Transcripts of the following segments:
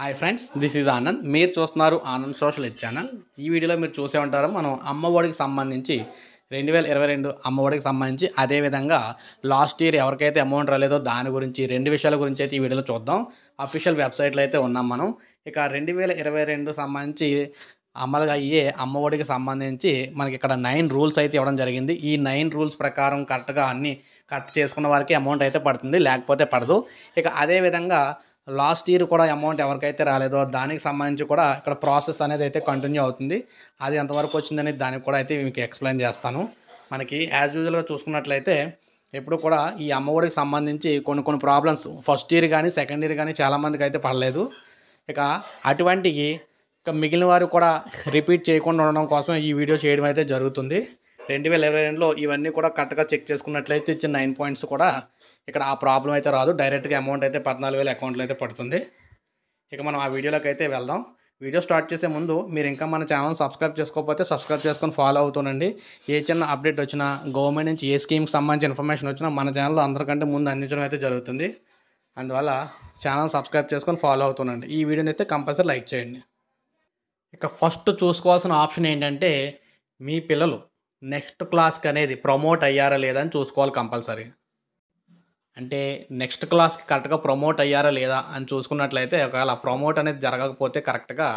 hi friends this is Anand మీరు చూస్తున్నారు Anand social channel ఈ వీడియోలో మీరు చూసే ఉంటారు మనం అమ్మఒడికి సంబంధించి రెండు వేల ఇరవై రెండు అమ్మఒడికి సంబంధించి అదేవిధంగా లాస్ట్ ఇయర్ ఎవరికైతే అమౌంట్ రాలేదో దాని గురించి రెండు విషయాల గురించి అయితే ఈ వీడియోలో చూద్దాం అఫీషియల్ వెబ్సైట్లో అయితే ఉన్నాం మనం ఇక రెండు వేల ఇరవై రెండు సంబంధించి అమలుగా అయ్యే అమ్మఒడికి సంబంధించి మనకి ఇక్కడ నైన్ రూల్స్ అయితే ఇవ్వడం జరిగింది ఈ నైన్ రూల్స్ ప్రకారం కరెక్ట్గా అన్నీ కరెక్ట్ చేసుకున్న వారికి అమౌంట్ అయితే పడుతుంది లేకపోతే పడదు ఇక అదేవిధంగా లాస్ట్ ఇయర్ కూడా అమౌంట్ ఎవరికైతే రాలేదో దానికి సంబంధించి కూడా ఇక్కడ ప్రాసెస్ అనేది అయితే కంటిన్యూ అవుతుంది అది ఎంతవరకు వచ్చిందని దానికి కూడా అయితే మీకు ఎక్స్ప్లెయిన్ చేస్తాను మనకి యాజ్ యూజువల్గా చూసుకున్నట్లయితే ఎప్పుడు కూడా ఈ అమ్మఒడికి సంబంధించి కొన్ని కొన్ని ప్రాబ్లమ్స్ ఫస్ట్ ఇయర్ కానీ సెకండ్ ఇయర్ కానీ చాలామందికి అయితే పడలేదు ఇక అటువంటివి ఇక మిగిలిన వారు కూడా రిపీట్ చేయకుండా ఉండడం కోసం ఈ వీడియో చేయడం అయితే జరుగుతుంది రెండు వేల ఇరవై రెండులో ఇవన్నీ కూడా కరెక్ట్గా చెక్ చేసుకున్నట్లయితే ఇచ్చిన నైన్ పాయింట్స్ కూడా ఇక్కడ ఆ ప్రాబ్లం అయితే రాదు డైరెక్ట్గా అమౌంట్ అయితే పద్నాలుగు వేల అకౌంట్లో అయితే పడుతుంది ఇక మనం ఆ వీడియోలోకి అయితే వెళ్దాం వీడియో స్టార్ట్ చేసే ముందు మీరు ఇంకా మన ఛానల్ సబ్స్క్రైబ్ చేసుకోకపోతే సబ్స్క్రైబ్ చేసుకొని ఫాలో అవుతుండండి ఏ చిన్న అప్డేట్ వచ్చినా గవర్నమెంట్ నుంచి ఏ స్కీమ్కి సంబంధించిన ఇన్ఫర్మేషన్ వచ్చినా మన ఛానల్లో అందరికంటే ముందు అందించడం అయితే జరుగుతుంది అందువల్ల ఛానల్ సబ్స్క్రైబ్ చేసుకొని ఫాలో అవుతుండండి ఈ వీడియోని అయితే కంపల్సరీ లైక్ చేయండి ఇక ఫస్ట్ చూసుకోవాల్సిన ఆప్షన్ ఏంటంటే మీ పిల్లలు నెక్స్ట్ క్లాస్కి అనేది ప్రమోట్ అయ్యారా లేదా అని చూసుకోవాలి కంపల్సరీ అంటే నెక్స్ట్ క్లాస్కి కరెక్ట్గా ప్రమోట్ అయ్యారా లేదా అని చూసుకున్నట్లయితే ఒకవేళ ప్రమోట్ అనేది జరగకపోతే కరెక్ట్గా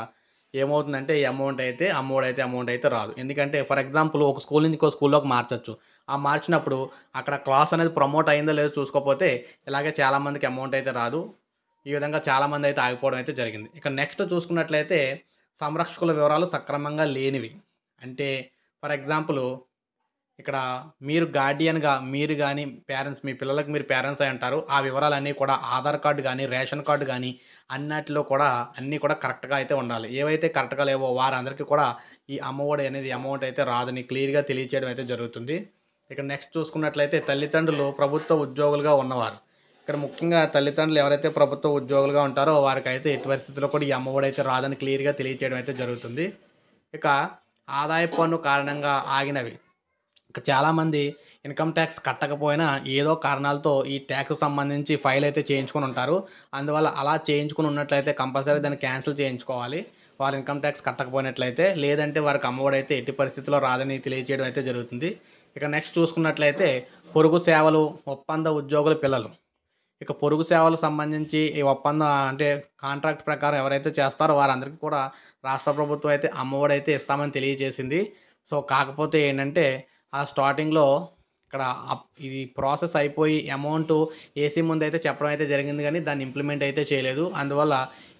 ఏమవుతుందంటే ఈ అమౌంట్ అయితే అమౌంట్ అయితే అమౌంట్ అయితే రాదు ఎందుకంటే ఫర్ ఎగ్జాంపుల్ ఒక స్కూల్ నుంచి ఇంకో స్కూల్లోకి మార్చచ్చు ఆ మార్చినప్పుడు అక్కడ క్లాస్ అనేది ప్రమోట్ అయిందో లేదో చూసుకోకపోతే ఇలాగే చాలామందికి అమౌంట్ అయితే రాదు ఈ విధంగా చాలామంది అయితే ఆగిపోవడం అయితే జరిగింది ఇక నెక్స్ట్ చూసుకున్నట్లయితే సంరక్షకుల వివరాలు సక్రమంగా లేనివి అంటే ఫర్ ఎగ్జాంపుల్ ఇక్కడ మీరు గార్డియన్గా మీరు కానీ పేరెంట్స్ మీ పిల్లలకు మీరు పేరెంట్స్ అయి ఉంటారు ఆ వివరాలన్నీ కూడా ఆధార్ కార్డు కానీ రేషన్ కార్డు కానీ అన్నిటిలో కూడా అన్నీ కూడా కరెక్ట్గా అయితే ఉండాలి ఏవైతే కరెక్ట్గా లేవో వారందరికీ కూడా ఈ అమ్మఒడి అనేది అమౌంట్ అయితే రాదని క్లియర్గా తెలియచేయడం అయితే జరుగుతుంది ఇక్కడ నెక్స్ట్ చూసుకున్నట్లయితే తల్లిదండ్రులు ప్రభుత్వ ఉద్యోగులుగా ఉన్నవారు ఇక్కడ ముఖ్యంగా తల్లిదండ్రులు ఎవరైతే ప్రభుత్వ ఉద్యోగులుగా ఉంటారో వారికైతే ఎట్టి పరిస్థితుల్లో కూడా ఈ అమ్మఒడి అయితే రాదని క్లియర్గా తెలియచేయడం అయితే జరుగుతుంది ఇక ఆదాయ పన్ను కారణంగా ఆగినవి చాలామంది ఇన్కమ్ ట్యాక్స్ కట్టకపోయినా ఏదో కారణాలతో ఈ ట్యాక్స్ సంబంధించి ఫైల్ అయితే చేయించుకొని ఉంటారు అందువల్ల అలా చేయించుకుని ఉన్నట్లయితే కంపల్సరీ దాన్ని క్యాన్సిల్ చేయించుకోవాలి వారు ఇన్కమ్ ట్యాక్స్ కట్టకపోయినట్లయితే లేదంటే వారికి అమ్మఒడి అయితే ఎట్టి పరిస్థితుల్లో రాదని తెలియజేయడం అయితే జరుగుతుంది ఇక నెక్స్ట్ చూసుకున్నట్లయితే పొరుగు సేవలు ఒప్పంద ఉద్యోగుల పిల్లలు ఇక పొరుగు సేవలకు సంబంధించి ఈ ఒప్పంద అంటే కాంట్రాక్ట్ ప్రకారం ఎవరైతే చేస్తారో వారందరికీ కూడా రాష్ట్ర ప్రభుత్వం అయితే అమ్మఒడి అయితే ఇస్తామని తెలియజేసింది సో కాకపోతే ఏంటంటే ఆ స్టార్టింగ్లో ఇక్కడ ఇది ప్రాసెస్ అయిపోయి అమౌంట్ ఏసీ ముందు అయితే చెప్పడం అయితే జరిగింది కానీ దాన్ని ఇంప్లిమెంట్ అయితే చేయలేదు అందువల్ల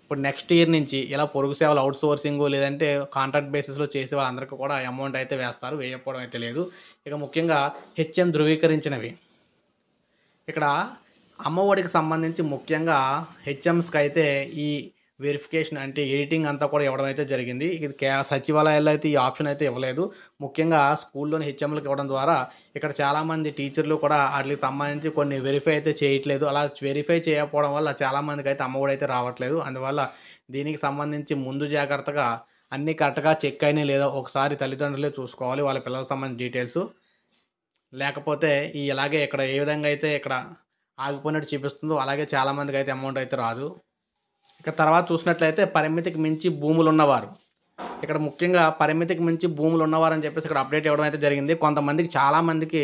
ఇప్పుడు నెక్స్ట్ ఇయర్ నుంచి ఇలా పొరుగు సేవలు అవుట్ సోర్సింగ్ లేదంటే కాంట్రాక్ట్ బేసిస్లో చేసే వాళ్ళందరికీ కూడా అమౌంట్ అయితే వేస్తారు వేయకపోవడం అయితే లేదు ఇక ముఖ్యంగా హెచ్ఎం ధృవీకరించినవి ఇక్కడ అమ్మఒడికి సంబంధించి ముఖ్యంగా హెచ్ఎంస్కి అయితే ఈ వెరిఫికేషన్ అంటే ఎడిటింగ్ అంతా కూడా ఇవ్వడం అయితే జరిగింది ఇది కే సచివాలయాల్లో అయితే ఈ ఆప్షన్ అయితే ఇవ్వలేదు ముఖ్యంగా స్కూల్లోని హెచ్ఎంలకు ఇవ్వడం ద్వారా ఇక్కడ చాలామంది టీచర్లు కూడా వాటికి సంబంధించి కొన్ని వెరిఫై అయితే చేయట్లేదు అలా వెరిఫై చేయకపోవడం వల్ల చాలామందికి అయితే అమ్మఒడి అయితే రావట్లేదు అందువల్ల దీనికి సంబంధించి ముందు జాగ్రత్తగా అన్నీ కరెక్ట్గా చెక్ అయినా లేదా ఒకసారి తల్లిదండ్రులే చూసుకోవాలి వాళ్ళ పిల్లలకు సంబంధించిన డీటెయిల్స్ లేకపోతే ఈ ఇలాగే ఇక్కడ ఏ విధంగా అయితే ఇక్కడ ఆగిపోయినట్టు చూపిస్తుందో అలాగే చాలామందికి అయితే అమౌంట్ అయితే రాదు ఇక తర్వాత చూసినట్లయితే పరిమితికి మించి భూములు ఉన్నవారు ఇక్కడ ముఖ్యంగా పరిమితికి మించి భూములు ఉన్నవారని చెప్పేసి ఇక్కడ అప్డేట్ ఇవ్వడం అయితే జరిగింది కొంతమందికి చాలామందికి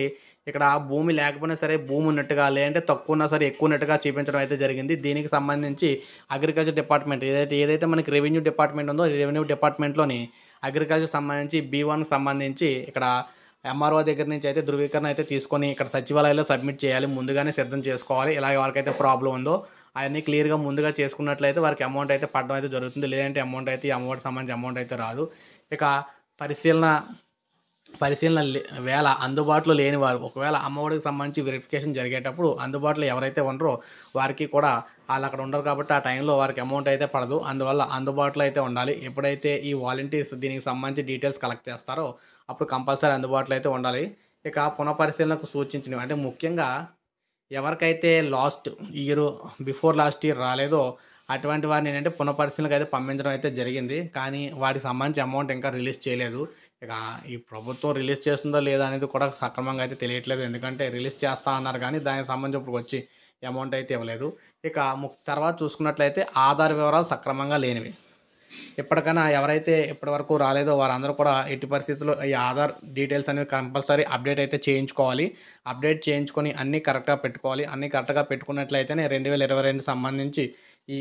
ఇక్కడ భూమి లేకపోయినా సరే భూమి ఉన్నట్టుగా లేదంటే తక్కువ ఉన్నా సరే ఎక్కువ ఉన్నట్టుగా చూపించడం అయితే జరిగింది దీనికి సంబంధించి అగ్రికల్చర్ డిపార్ట్మెంట్ ఏదైతే ఏదైతే మనకి రెవెన్యూ డిపార్ట్మెంట్ ఉందో రెవెన్యూ డిపార్ట్మెంట్లోని అగ్రికల్చర్ సంబంధించి బీ వన్ సంబంధించి ఇక్కడ ఎంఆర్ఓ దగ్గర నుంచి అయితే ధృవీకరణ అయితే తీసుకొని ఇక్కడ సచివాలయంలో సబ్మిట్ చేయాలి ముందుగానే సిద్ధం చేసుకోవాలి ఇలా ఎవరికైతే ప్రాబ్లం ఉందో అవన్నీ క్లియర్గా ముందుగా చేసుకున్నట్లయితే వారికి అమౌంట్ అయితే పడడం అయితే జరుగుతుంది లేదంటే అమౌంట్ అయితే ఈ అమౌంట్ సంబంధించి అమౌంట్ అయితే రాదు ఇక పరిశీలన పరిశీలన వేళ అందుబాటులో లేని వారు ఒకవేళ అమ్మఒడికి సంబంధించి వెరిఫికేషన్ జరిగేటప్పుడు అందుబాటులో ఎవరైతే ఉండరో వారికి కూడా వాళ్ళు అక్కడ ఉండరు కాబట్టి ఆ టైంలో వారికి అమౌంట్ అయితే పడదు అందువల్ల అందుబాటులో అయితే ఉండాలి ఎప్పుడైతే ఈ వాలంటీర్స్ దీనికి సంబంధించి డీటెయిల్స్ కలెక్ట్ చేస్తారో అప్పుడు కంపల్సరీ అందుబాటులో అయితే ఉండాలి ఇక పునఃపరిశీలనకు సూచించినవి అంటే ముఖ్యంగా ఎవరికైతే last year before last year రాలేదో అటువంటి వారిని ఏంటంటే పునఃపరిశీలనకు అయితే పంపించడం అయితే జరిగింది కానీ వాటికి సంబంధించి అమౌంట్ ఇంకా రిలీజ్ చేయలేదు ఇక ఈ ప్రభుత్వం రిలీజ్ చేస్తుందో లేదా అనేది కూడా సక్రమంగా అయితే తెలియట్లేదు ఎందుకంటే రిలీజ్ చేస్తా అన్నారు కానీ దానికి సంబంధించి ఇప్పుడు వచ్చి అమౌంట్ అయితే ఇవ్వలేదు ఇక తర్వాత చూసుకున్నట్లయితే ఆధార్ వివరాలు సక్రమంగా లేనివి ఎప్పటికైనా ఎవరైతే ఇప్పటివరకు రాలేదో వారందరూ కూడా ఎట్టి పరిస్థితుల్లో ఈ ఆధార్ డీటెయిల్స్ అనేవి కంపల్సరీ అప్డేట్ అయితే చేయించుకోవాలి అప్డేట్ చేయించుకొని అన్నీ కరెక్ట్గా పెట్టుకోవాలి అన్నీ కరెక్ట్గా పెట్టుకున్నట్లయితేనే రెండు వేల ఇరవై రెండు సంబంధించి ఈ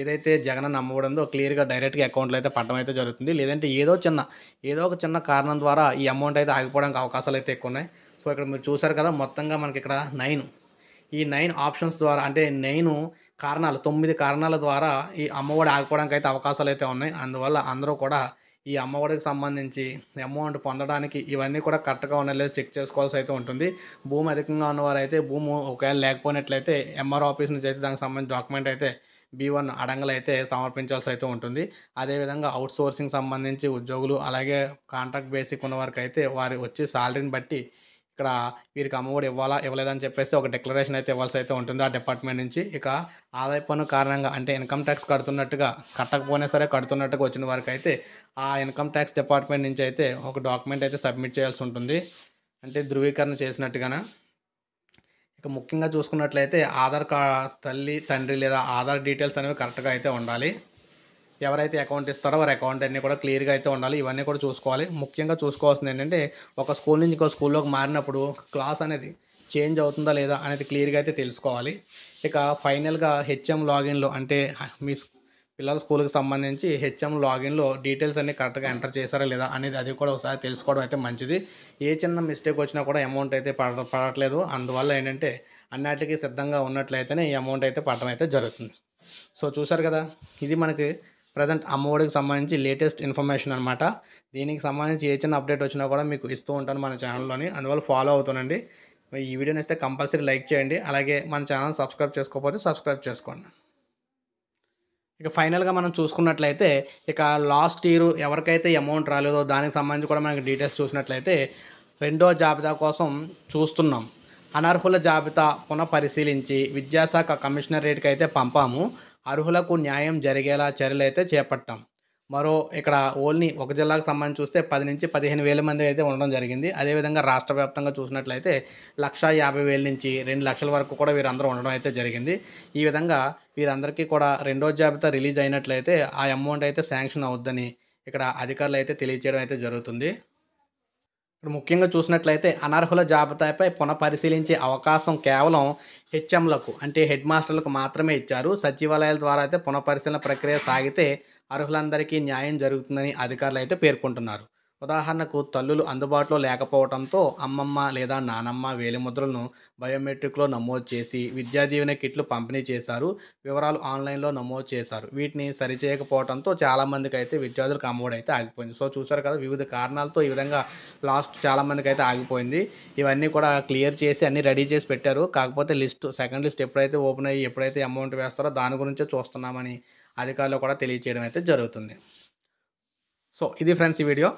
ఏదైతే జగన్ నమ్మకూడదో క్లియర్గా డైరెక్ట్గా అకౌంట్లో అయితే పడడం అయితే జరుగుతుంది లేదంటే ఏదో చిన్న ఏదో ఒక చిన్న కారణం ద్వారా ఈ అమౌంట్ అయితే ఆగిపోవడానికి అవకాశాలు అయితే ఎక్కువ ఉన్నాయి సో ఇక్కడ మీరు చూసారు కదా మొత్తంగా మనకి ఇక్కడ నైన్ ఈ నైన్ ఆప్షన్స్ ద్వారా అంటే నైను కారణాలు తొమ్మిది కారణాల ద్వారా ఈ అమ్మఒడి ఆగిపోవడానికి అయితే అవకాశాలు అయితే ఉన్నాయి అందువల్ల అందరూ కూడా ఈ అమ్మఒడికి సంబంధించి అమౌంట్ పొందడానికి ఇవన్నీ కూడా కరెక్ట్గా ఉన్నాయో చెక్ చేసుకోవాల్సి అయితే ఉంటుంది భూమి అధికంగా ఉన్నవారు అయితే భూమి ఒకవేళ లేకపోయినట్లయితే ఎంఆర్ ఆఫీస్ నుంచి చేసి దానికి సంబంధించిన డాక్యుమెంట్ అయితే బీ వన్ అడంగలు అయితే సమర్పించాల్సి అయితే ఉంటుంది అదేవిధంగా అవుట్ సోర్సింగ్ సంబంధించి ఉద్యోగులు అలాగే కాంట్రాక్ట్ బేసిక్ ఉన్న వారికి అయితే వారి వచ్చి శాలరీని బట్టి ఇక్కడ వీరికి అమ్మఒడి ఇవ్వాలా ఇవ్వలేదని చెప్పేసి ఒక డిక్లరేషన్ అయితే ఇవ్వాల్సి అయితే ఉంటుంది ఆ డిపార్ట్మెంట్ నుంచి ఇక ఆదాయ పన్ను కారణంగా అంటే ఇన్కమ్ ట్యాక్స్ కడుతున్నట్టుగా కట్టకపోయినా సరే కడుతున్నట్టుగా వచ్చిన వారికి అయితే ఆ ఇన్కమ్ ట్యాక్స్ డిపార్ట్మెంట్ నుంచి అయితే ఒక డాక్యుమెంట్ అయితే సబ్మిట్ చేయాల్సి ఉంటుంది అంటే ధృవీకరణ చేసినట్టుగానే ఇక ముఖ్యంగా చూసుకున్నట్లయితే ఆధార్ కా తల్లి తండ్రి లేదా ఆధార్ డీటెయిల్స్ అనేవి కరెక్ట్గా అయితే ఉండాలి ఎవరైతే అకౌంట్ ఇస్తారో వారి అకౌంట్ అన్నీ కూడా క్లియర్గా అయితే ఉండాలి ఇవన్నీ కూడా చూసుకోవాలి ముఖ్యంగా చూసుకోవాల్సింది ఏంటంటే ఒక స్కూల్ నుంచి ఇంకో స్కూల్లోకి మారినప్పుడు క్లాస్ అనేది చేంజ్ అవుతుందా లేదా అనేది క్లియర్గా అయితే తెలుసుకోవాలి ఇక ఫైనల్గా హెచ్ఎం లాగిన్లో అంటే మీ పిల్లల స్కూల్కి సంబంధించి హెచ్ఎం లాగిన్లో డీటెయిల్స్ అన్ని కరెక్ట్గా ఎంటర్ చేశారా లేదా అనేది అది కూడా ఒకసారి తెలుసుకోవడం అయితే మంచిది ఏ చిన్న మిస్టేక్ వచ్చినా కూడా అమౌంట్ అయితే పడ పడట్లేదు అందువల్ల ఏంటంటే అన్నిటికీ సిద్ధంగా ఉన్నట్లయితేనే ఈ అమౌంట్ అయితే పడటం అయితే జరుగుతుంది సో చూసారు కదా ఇది మనకి ప్రజెంట్ అమ్మఒడికి సంబంధించి లేటెస్ట్ ఇన్ఫర్మేషన్ అనమాట దీనికి సంబంధించి ఏ చిన్న అప్డేట్ వచ్చినా కూడా మీకు ఇస్తూ ఉంటాను మన ఛానల్లోని అందువల్ల ఫాలో అవుతానండి ఈ వీడియోని ఇస్తే కంపల్సరీ లైక్ చేయండి అలాగే మన ఛానల్ సబ్స్క్రైబ్ చేసుకోకపోతే సబ్స్క్రైబ్ చేసుకోండి ఇక ఫైనల్గా మనం చూసుకున్నట్లయితే ఇక లాస్ట్ ఇయర్ ఎవరికైతే అమౌంట్ రాలేదో దానికి సంబంధించి కూడా మనకి డీటెయిల్స్ చూసినట్లయితే రెండో జాబితా కోసం చూస్తున్నాం అనర్హుల జాబితా పునఃపరిశీలించి విద్యాశాఖ కమిషనరేట్కి అయితే పంపాము అర్హులకు న్యాయం జరిగేలా చర్యలు అయితే చేపట్టాం మరో ఇక్కడ ఓన్లీ ఒక జిల్లాకు సంబంధించి చూస్తే పది నుంచి పదిహేను వేల మంది అయితే ఉండడం జరిగింది అదేవిధంగా రాష్ట్ర వ్యాప్తంగా చూసినట్లయితే లక్ష యాభై వేల నుంచి రెండు లక్షల వరకు కూడా వీరందరూ ఉండడం అయితే జరిగింది ఈ విధంగా వీరందరికీ కూడా రెండో జాబితా రిలీజ్ అయినట్లయితే ఆ అమౌంట్ అయితే శాంక్షన్ అవుద్దని ఇక్కడ అధికారులు అయితే తెలియజేయడం అయితే జరుగుతుంది ఇక్కడ ముఖ్యంగా చూసినట్లయితే అనర్హుల జాబితాపై పునఃపరిశీలించే అవకాశం కేవలం హెచ్ఎంలకు అంటే హెడ్ మాస్టర్లకు మాత్రమే ఇచ్చారు సచివాలయాల ద్వారా అయితే పునఃపరిశీలన ప్రక్రియ సాగితే అర్హులందరికీ న్యాయం జరుగుతుందని అధికారులు అయితే పేర్కొంటున్నారు ఉదాహరణకు తల్లులు అందుబాటులో లేకపోవడంతో అమ్మమ్మ లేదా నానమ్మ వేలిముద్రలను బయోమెట్రిక్లో నమోదు చేసి విద్యా దీవెన కిట్లు పంపిణీ చేశారు వివరాలు ఆన్లైన్లో నమోదు చేశారు వీటిని సరిచేయకపోవడంతో చాలామందికి అయితే విద్యార్థులకు అమ్మఒడి అయితే ఆగిపోయింది సో చూసారు కదా వివిధ కారణాలతో ఈ విధంగా లాస్ట్ చాలామందికి అయితే ఆగిపోయింది ఇవన్నీ కూడా క్లియర్ చేసి అన్నీ రెడీ చేసి పెట్టారు కాకపోతే లిస్ట్ సెకండ్ లిస్ట్ ఎప్పుడైతే ఓపెన్ అయ్యి ఎప్పుడైతే అమౌంట్ వేస్తారో దాని గురించే చూస్తున్నామని అధికారులు కూడా తెలియచేయడం అయితే జరుగుతుంది సో ఇది ఫ్రెండ్స్ ఈ వీడియో